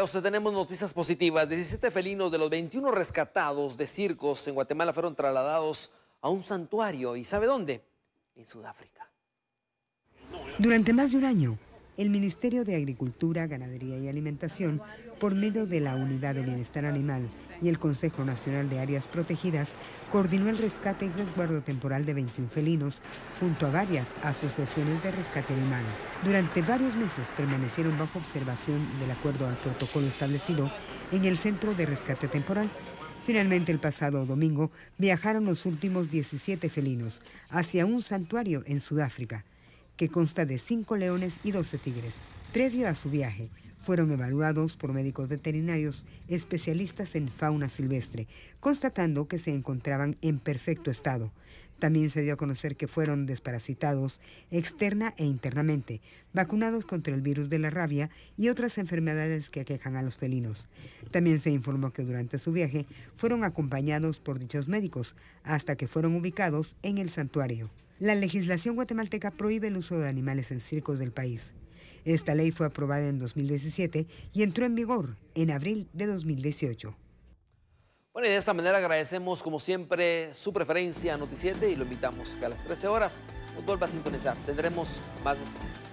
usted tenemos noticias positivas. 17 felinos de los 21 rescatados de circos en Guatemala fueron trasladados a un santuario. ¿Y sabe dónde? En Sudáfrica. Durante más de un año, el Ministerio de Agricultura, Ganadería y Alimentación, por medio de la Unidad de Bienestar Animal y el Consejo Nacional de Áreas Protegidas, coordinó el rescate y resguardo temporal de 21 felinos junto a varias asociaciones de rescate animal. Durante varios meses permanecieron bajo observación del acuerdo al protocolo establecido en el Centro de Rescate Temporal. Finalmente, el pasado domingo viajaron los últimos 17 felinos hacia un santuario en Sudáfrica que consta de cinco leones y doce tigres. Previo a su viaje, fueron evaluados por médicos veterinarios especialistas en fauna silvestre, constatando que se encontraban en perfecto estado. También se dio a conocer que fueron desparasitados externa e internamente, vacunados contra el virus de la rabia y otras enfermedades que aquejan a los felinos. También se informó que durante su viaje fueron acompañados por dichos médicos hasta que fueron ubicados en el santuario. La legislación guatemalteca prohíbe el uso de animales en circos del país. Esta ley fue aprobada en 2017 y entró en vigor en abril de 2018. Bueno, y de esta manera agradecemos como siempre su preferencia a Noticiete y lo invitamos a que a las 13 horas nos vuelva a sintonizar. Tendremos más noticias.